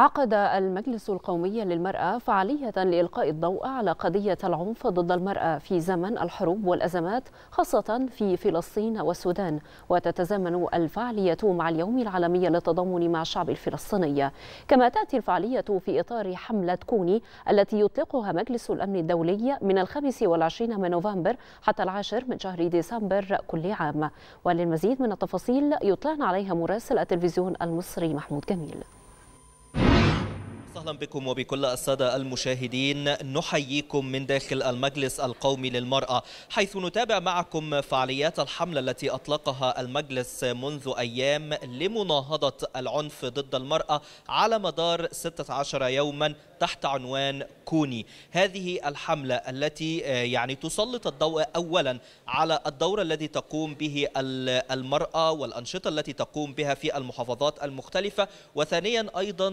عقد المجلس القومي للمرأة فعالية لإلقاء الضوء على قضية العنف ضد المرأة في زمن الحروب والأزمات خاصة في فلسطين والسودان وتتزامن الفعالية مع اليوم العالمي للتضامن مع الشعب الفلسطيني كما تأتي الفعالية في إطار حملة كوني التي يطلقها مجلس الأمن الدولي من الخامس والعشرين من نوفمبر حتى العاشر من شهر ديسمبر كل عام وللمزيد من التفاصيل يطلعنا عليها مراسل التلفزيون المصري محمود جميل اهلا بكم وبكل الساده المشاهدين نحييكم من داخل المجلس القومي للمراه حيث نتابع معكم فعاليات الحمله التي اطلقها المجلس منذ ايام لمناهضه العنف ضد المراه على مدار 16 يوما تحت عنوان كوني هذه الحمله التي آه، يعني تسلط الضوء اولا على الدور الذي تقوم به المراه والانشطه التي تقوم بها في المحافظات المختلفه وثانيا ايضا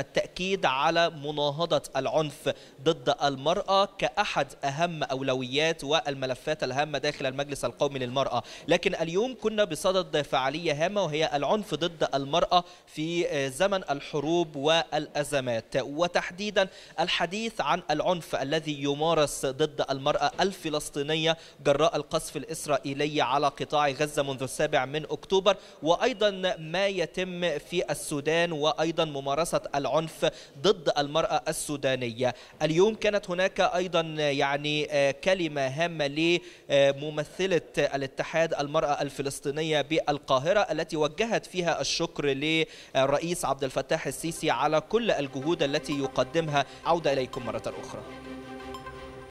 التاكيد التأكيد على مناهضة العنف ضد المرأة كأحد أهم أولويات والملفات الهامة داخل المجلس القومي للمرأة لكن اليوم كنا بصدد فعالية هامة وهي العنف ضد المرأة في زمن الحروب والأزمات وتحديدا الحديث عن العنف الذي يمارس ضد المرأة الفلسطينية جراء القصف الإسرائيلي على قطاع غزة منذ السابع من أكتوبر وأيضا ما يتم في السودان وأيضا ممارسة العنف ضد المرأة السودانية اليوم كانت هناك أيضا يعني آه، كلمة هامة لممثلة الاتحاد المرأة الفلسطينية بالقاهرة التي وجهت فيها الشكر للرئيس عبد الفتاح السيسي على كل الجهود التي يقدمها عودة إليكم مرة أخرى